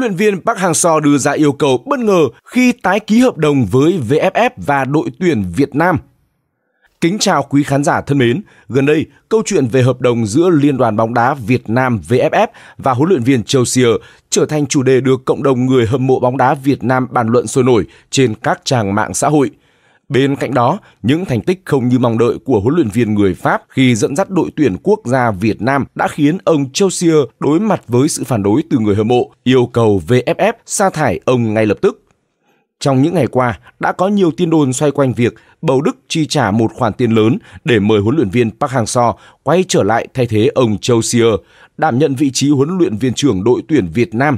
luyện viên Park Hang-seo đưa ra yêu cầu bất ngờ khi tái ký hợp đồng với VFF và đội tuyển Việt Nam. Kính chào quý khán giả thân mến, gần đây câu chuyện về hợp đồng giữa Liên đoàn bóng đá Việt Nam VFF và huấn luyện viên Chelsea trở thành chủ đề được cộng đồng người hâm mộ bóng đá Việt Nam bàn luận sôi nổi trên các trang mạng xã hội – Bên cạnh đó, những thành tích không như mong đợi của huấn luyện viên người Pháp khi dẫn dắt đội tuyển quốc gia Việt Nam đã khiến ông Chelsea đối mặt với sự phản đối từ người hâm mộ, yêu cầu VFF sa thải ông ngay lập tức. Trong những ngày qua, đã có nhiều tin đồn xoay quanh việc bầu Đức chi trả một khoản tiền lớn để mời huấn luyện viên Park Hang-seo quay trở lại thay thế ông Chelsea, đảm nhận vị trí huấn luyện viên trưởng đội tuyển Việt Nam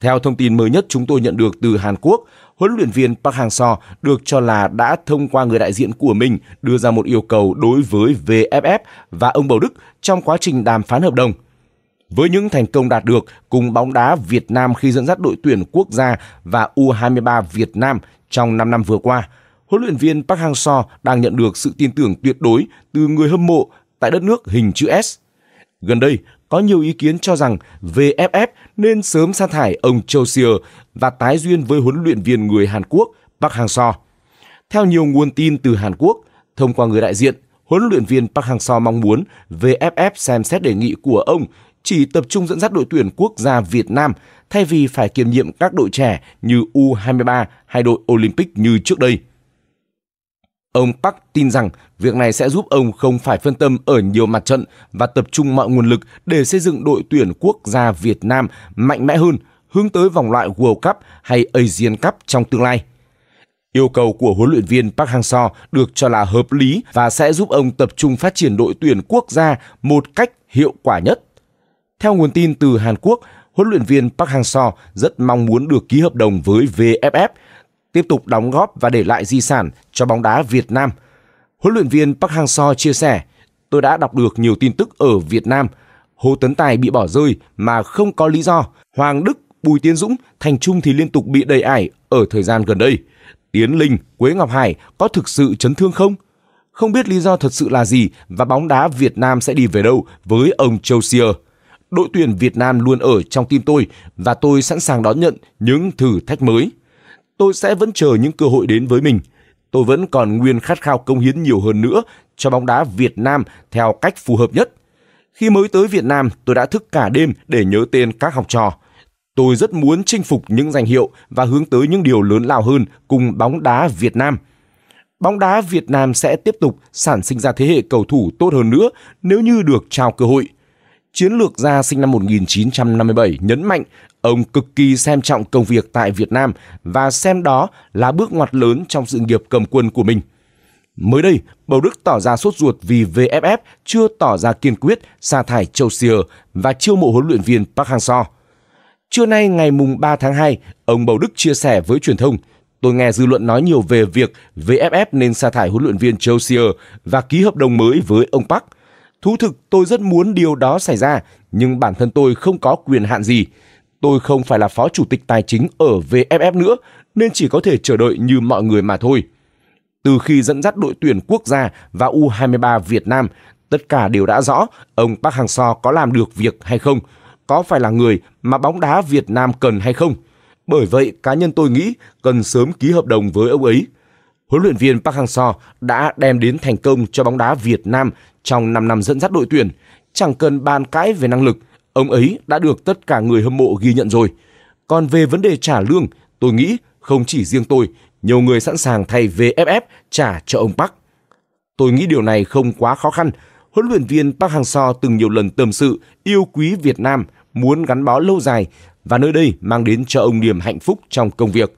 theo thông tin mới nhất chúng tôi nhận được từ Hàn Quốc, huấn luyện viên Park Hang-seo được cho là đã thông qua người đại diện của mình đưa ra một yêu cầu đối với VFF và ông Bầu Đức trong quá trình đàm phán hợp đồng. Với những thành công đạt được cùng bóng đá Việt Nam khi dẫn dắt đội tuyển quốc gia và U23 Việt Nam trong 5 năm vừa qua, huấn luyện viên Park Hang-seo đang nhận được sự tin tưởng tuyệt đối từ người hâm mộ tại đất nước hình chữ S. Gần đây, có nhiều ý kiến cho rằng VFF nên sớm sa thải ông Châu Siêu và tái duyên với huấn luyện viên người Hàn Quốc Park Hang-seo. Theo nhiều nguồn tin từ Hàn Quốc, thông qua người đại diện, huấn luyện viên Park Hang-seo mong muốn VFF xem xét đề nghị của ông chỉ tập trung dẫn dắt đội tuyển quốc gia Việt Nam thay vì phải kiêm nhiệm các đội trẻ như U23 hay đội Olympic như trước đây. Ông Park tin rằng việc này sẽ giúp ông không phải phân tâm ở nhiều mặt trận và tập trung mọi nguồn lực để xây dựng đội tuyển quốc gia Việt Nam mạnh mẽ hơn, hướng tới vòng loại World Cup hay Asian Cup trong tương lai. Yêu cầu của huấn luyện viên Park Hang-seo được cho là hợp lý và sẽ giúp ông tập trung phát triển đội tuyển quốc gia một cách hiệu quả nhất. Theo nguồn tin từ Hàn Quốc, huấn luyện viên Park Hang-seo rất mong muốn được ký hợp đồng với VFF tiếp tục đóng góp và để lại di sản cho bóng đá Việt Nam. Huấn luyện viên Park Hang-seo chia sẻ, tôi đã đọc được nhiều tin tức ở Việt Nam. Hồ Tấn Tài bị bỏ rơi mà không có lý do. Hoàng Đức, Bùi Tiến Dũng, Thành Trung thì liên tục bị đầy ải ở thời gian gần đây. Tiến Linh, Quế Ngọc Hải có thực sự chấn thương không? Không biết lý do thật sự là gì và bóng đá Việt Nam sẽ đi về đâu với ông Châu Sier. Đội tuyển Việt Nam luôn ở trong tim tôi và tôi sẵn sàng đón nhận những thử thách mới tôi sẽ vẫn chờ những cơ hội đến với mình. Tôi vẫn còn nguyên khát khao công hiến nhiều hơn nữa cho bóng đá Việt Nam theo cách phù hợp nhất. Khi mới tới Việt Nam, tôi đã thức cả đêm để nhớ tên các học trò. Tôi rất muốn chinh phục những danh hiệu và hướng tới những điều lớn lao hơn cùng bóng đá Việt Nam. Bóng đá Việt Nam sẽ tiếp tục sản sinh ra thế hệ cầu thủ tốt hơn nữa nếu như được trao cơ hội – chiến lược gia sinh năm 1957 nhấn mạnh ông cực kỳ xem trọng công việc tại Việt Nam và xem đó là bước ngoặt lớn trong sự nghiệp cầm quân của mình. Mới đây, Bầu Đức tỏ ra sốt ruột vì VFF chưa tỏ ra kiên quyết sa thải Châu Sier và chiêu mộ huấn luyện viên Park Hang-seo. Trưa nay ngày mùng 3 tháng 2, ông Bầu Đức chia sẻ với truyền thông, tôi nghe dư luận nói nhiều về việc VFF nên sa thải huấn luyện viên Châu Sier và ký hợp đồng mới với ông Park – Thú thực tôi rất muốn điều đó xảy ra, nhưng bản thân tôi không có quyền hạn gì. Tôi không phải là phó chủ tịch tài chính ở VFF nữa, nên chỉ có thể chờ đợi như mọi người mà thôi. Từ khi dẫn dắt đội tuyển quốc gia và U23 Việt Nam, tất cả đều đã rõ ông Park Hang-seo có làm được việc hay không, có phải là người mà bóng đá Việt Nam cần hay không. Bởi vậy, cá nhân tôi nghĩ cần sớm ký hợp đồng với ông ấy – huấn luyện viên Park Hang-seo đã đem đến thành công cho bóng đá Việt Nam trong 5 năm dẫn dắt đội tuyển. Chẳng cần bàn cãi về năng lực, ông ấy đã được tất cả người hâm mộ ghi nhận rồi. Còn về vấn đề trả lương, tôi nghĩ không chỉ riêng tôi, nhiều người sẵn sàng thay VFF trả cho ông Park. Tôi nghĩ điều này không quá khó khăn. Huấn luyện viên Park Hang-seo từng nhiều lần tâm sự yêu quý Việt Nam, muốn gắn bó lâu dài và nơi đây mang đến cho ông niềm hạnh phúc trong công việc.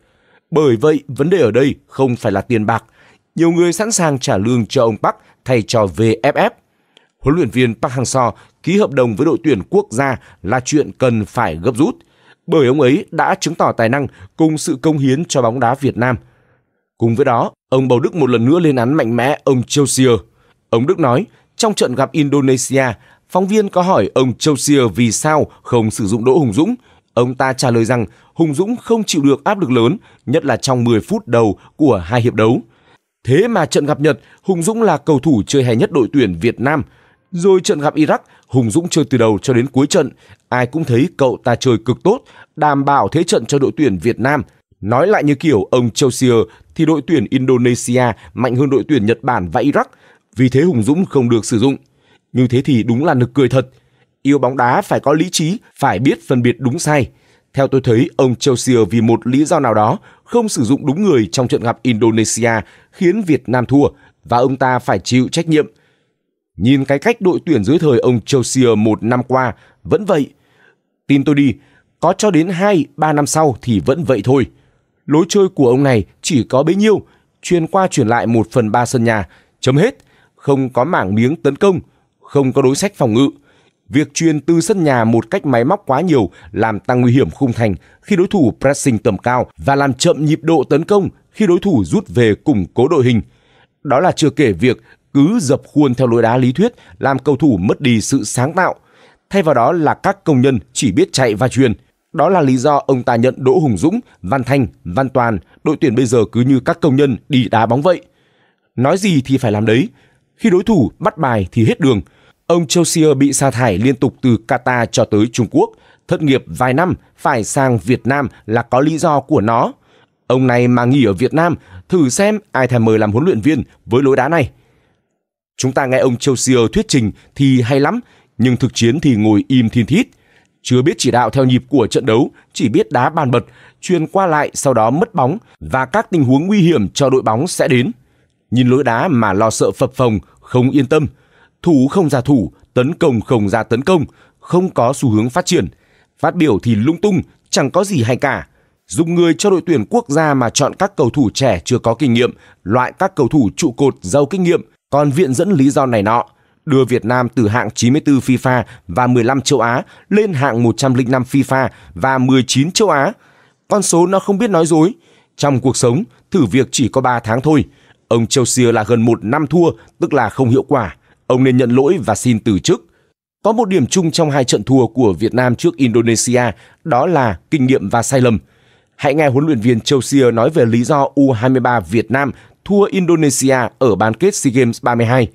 Bởi vậy, vấn đề ở đây không phải là tiền bạc. Nhiều người sẵn sàng trả lương cho ông Park thay cho VFF. Huấn luyện viên Park Hang-seo ký hợp đồng với đội tuyển quốc gia là chuyện cần phải gấp rút, bởi ông ấy đã chứng tỏ tài năng cùng sự công hiến cho bóng đá Việt Nam. Cùng với đó, ông Bầu Đức một lần nữa lên án mạnh mẽ ông Chelsea. Ông Đức nói, trong trận gặp Indonesia, phóng viên có hỏi ông Chelsea vì sao không sử dụng Đỗ Hùng Dũng – Ông ta trả lời rằng Hùng Dũng không chịu được áp lực lớn, nhất là trong 10 phút đầu của hai hiệp đấu. Thế mà trận gặp Nhật, Hùng Dũng là cầu thủ chơi hay nhất đội tuyển Việt Nam. Rồi trận gặp Iraq, Hùng Dũng chơi từ đầu cho đến cuối trận. Ai cũng thấy cậu ta chơi cực tốt, đảm bảo thế trận cho đội tuyển Việt Nam. Nói lại như kiểu ông Chelsea thì đội tuyển Indonesia mạnh hơn đội tuyển Nhật Bản và Iraq. Vì thế Hùng Dũng không được sử dụng. Như thế thì đúng là nực cười thật – Yêu bóng đá phải có lý trí, phải biết phân biệt đúng sai. Theo tôi thấy, ông Chelsea vì một lý do nào đó không sử dụng đúng người trong trận gặp Indonesia khiến Việt Nam thua và ông ta phải chịu trách nhiệm. Nhìn cái cách đội tuyển dưới thời ông Chelsea một năm qua vẫn vậy. Tin tôi đi, có cho đến 2-3 năm sau thì vẫn vậy thôi. Lối chơi của ông này chỉ có bấy nhiêu, truyền qua truyền lại 1 phần 3 sân nhà, chấm hết, không có mảng miếng tấn công, không có đối sách phòng ngự, Việc truyền từ sân nhà một cách máy móc quá nhiều làm tăng nguy hiểm khung thành khi đối thủ pressing tầm cao và làm chậm nhịp độ tấn công khi đối thủ rút về củng cố đội hình. Đó là chưa kể việc cứ dập khuôn theo lối đá lý thuyết làm cầu thủ mất đi sự sáng tạo. Thay vào đó là các công nhân chỉ biết chạy và truyền. Đó là lý do ông ta nhận Đỗ Hùng Dũng, Văn Thanh, Văn Toàn, đội tuyển bây giờ cứ như các công nhân đi đá bóng vậy. Nói gì thì phải làm đấy. Khi đối thủ bắt bài thì hết đường – Ông Chaussier bị sa thải liên tục từ Qatar cho tới Trung Quốc, thất nghiệp vài năm phải sang Việt Nam là có lý do của nó. Ông này mà nghỉ ở Việt Nam, thử xem ai thèm mời làm huấn luyện viên với lối đá này. Chúng ta nghe ông Chaussier thuyết trình thì hay lắm, nhưng thực chiến thì ngồi im thiên thít. Chưa biết chỉ đạo theo nhịp của trận đấu, chỉ biết đá bàn bật, truyền qua lại sau đó mất bóng và các tình huống nguy hiểm cho đội bóng sẽ đến. Nhìn lối đá mà lo sợ phập phồng, không yên tâm – thủ không ra thủ, tấn công không ra tấn công, không có xu hướng phát triển. Phát biểu thì lung tung, chẳng có gì hay cả. Dùng người cho đội tuyển quốc gia mà chọn các cầu thủ trẻ chưa có kinh nghiệm, loại các cầu thủ trụ cột giàu kinh nghiệm, còn viện dẫn lý do này nọ. Đưa Việt Nam từ hạng 94 FIFA và 15 châu Á lên hạng 105 FIFA và 19 châu Á. Con số nó không biết nói dối. Trong cuộc sống, thử việc chỉ có 3 tháng thôi. Ông châu Chelsea là gần một năm thua, tức là không hiệu quả ông nên nhận lỗi và xin từ chức. Có một điểm chung trong hai trận thua của Việt Nam trước Indonesia, đó là kinh nghiệm và sai lầm. Hãy nghe huấn luyện viên Châu Sier nói về lý do U23 Việt Nam thua Indonesia ở bán kết SEA Games 32.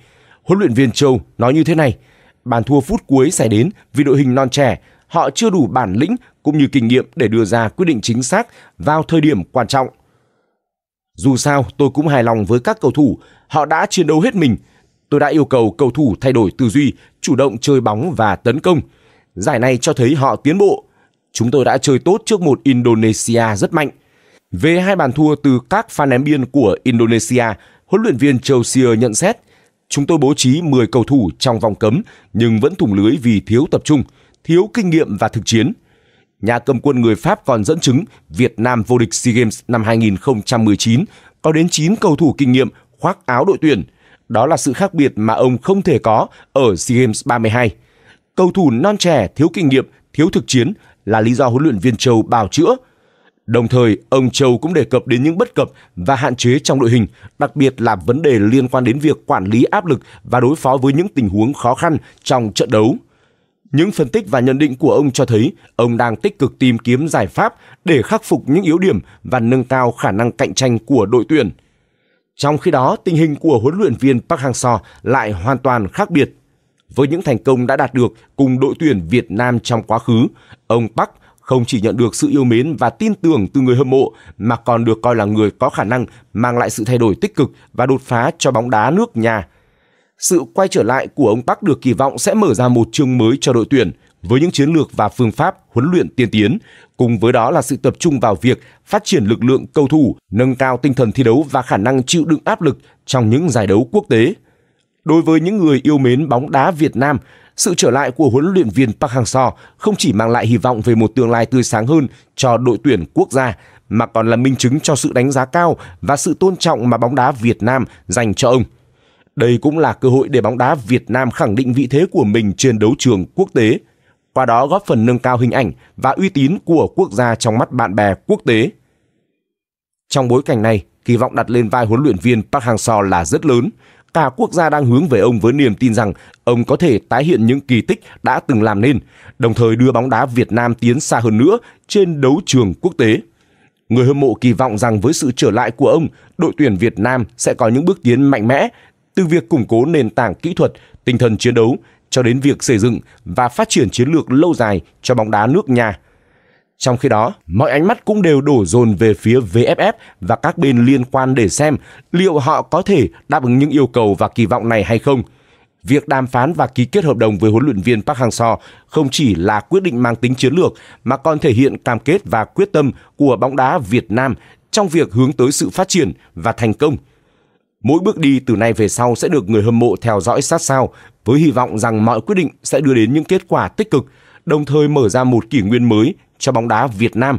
Huấn luyện viên Châu nói như thế này, bàn thua phút cuối xảy đến vì đội hình non trẻ, họ chưa đủ bản lĩnh cũng như kinh nghiệm để đưa ra quyết định chính xác vào thời điểm quan trọng. Dù sao, tôi cũng hài lòng với các cầu thủ, họ đã chiến đấu hết mình – tôi đã yêu cầu cầu thủ thay đổi tư duy, chủ động chơi bóng và tấn công. Giải này cho thấy họ tiến bộ. Chúng tôi đã chơi tốt trước một Indonesia rất mạnh. Về hai bàn thua từ các pha ném biên của Indonesia, huấn luyện viên Chelsea nhận xét Chúng tôi bố trí 10 cầu thủ trong vòng cấm nhưng vẫn thủng lưới vì thiếu tập trung, thiếu kinh nghiệm và thực chiến. Nhà cầm quân người Pháp còn dẫn chứng Việt Nam vô địch SEA Games năm 2019 có đến 9 cầu thủ kinh nghiệm khoác áo đội tuyển – đó là sự khác biệt mà ông không thể có ở SEA Games 32. Cầu thủ non trẻ, thiếu kinh nghiệm, thiếu thực chiến là lý do huấn luyện viên Châu bào chữa. Đồng thời, ông Châu cũng đề cập đến những bất cập và hạn chế trong đội hình, đặc biệt là vấn đề liên quan đến việc quản lý áp lực và đối phó với những tình huống khó khăn trong trận đấu. Những phân tích và nhận định của ông cho thấy ông đang tích cực tìm kiếm giải pháp để khắc phục những yếu điểm và nâng cao khả năng cạnh tranh của đội tuyển. Trong khi đó, tình hình của huấn luyện viên Park Hang-seo lại hoàn toàn khác biệt. Với những thành công đã đạt được cùng đội tuyển Việt Nam trong quá khứ, ông Park không chỉ nhận được sự yêu mến và tin tưởng từ người hâm mộ mà còn được coi là người có khả năng mang lại sự thay đổi tích cực và đột phá cho bóng đá nước nhà. Sự quay trở lại của ông Park được kỳ vọng sẽ mở ra một chương mới cho đội tuyển – với những chiến lược và phương pháp huấn luyện tiên tiến, cùng với đó là sự tập trung vào việc phát triển lực lượng cầu thủ, nâng cao tinh thần thi đấu và khả năng chịu đựng áp lực trong những giải đấu quốc tế. Đối với những người yêu mến bóng đá Việt Nam, sự trở lại của huấn luyện viên Park Hang-seo không chỉ mang lại hy vọng về một tương lai tươi sáng hơn cho đội tuyển quốc gia mà còn là minh chứng cho sự đánh giá cao và sự tôn trọng mà bóng đá Việt Nam dành cho ông. Đây cũng là cơ hội để bóng đá Việt Nam khẳng định vị thế của mình trên đấu trường quốc tế qua đó góp phần nâng cao hình ảnh và uy tín của quốc gia trong mắt bạn bè quốc tế. Trong bối cảnh này, kỳ vọng đặt lên vai huấn luyện viên Park Hang-seo là rất lớn. Cả quốc gia đang hướng về ông với niềm tin rằng ông có thể tái hiện những kỳ tích đã từng làm nên, đồng thời đưa bóng đá Việt Nam tiến xa hơn nữa trên đấu trường quốc tế. Người hâm mộ kỳ vọng rằng với sự trở lại của ông, đội tuyển Việt Nam sẽ có những bước tiến mạnh mẽ từ việc củng cố nền tảng kỹ thuật, tinh thần chiến đấu cho đến việc xây dựng và phát triển chiến lược lâu dài cho bóng đá nước nhà. Trong khi đó, mọi ánh mắt cũng đều đổ dồn về phía VFF và các bên liên quan để xem liệu họ có thể đáp ứng những yêu cầu và kỳ vọng này hay không. Việc đàm phán và ký kết hợp đồng với huấn luyện viên Park Hang-seo không chỉ là quyết định mang tính chiến lược mà còn thể hiện cam kết và quyết tâm của bóng đá Việt Nam trong việc hướng tới sự phát triển và thành công. Mỗi bước đi từ nay về sau sẽ được người hâm mộ theo dõi sát sao với hy vọng rằng mọi quyết định sẽ đưa đến những kết quả tích cực, đồng thời mở ra một kỷ nguyên mới cho bóng đá Việt Nam,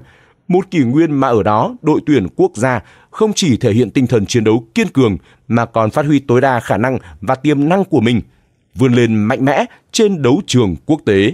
một kỷ nguyên mà ở đó đội tuyển quốc gia không chỉ thể hiện tinh thần chiến đấu kiên cường mà còn phát huy tối đa khả năng và tiềm năng của mình, vươn lên mạnh mẽ trên đấu trường quốc tế.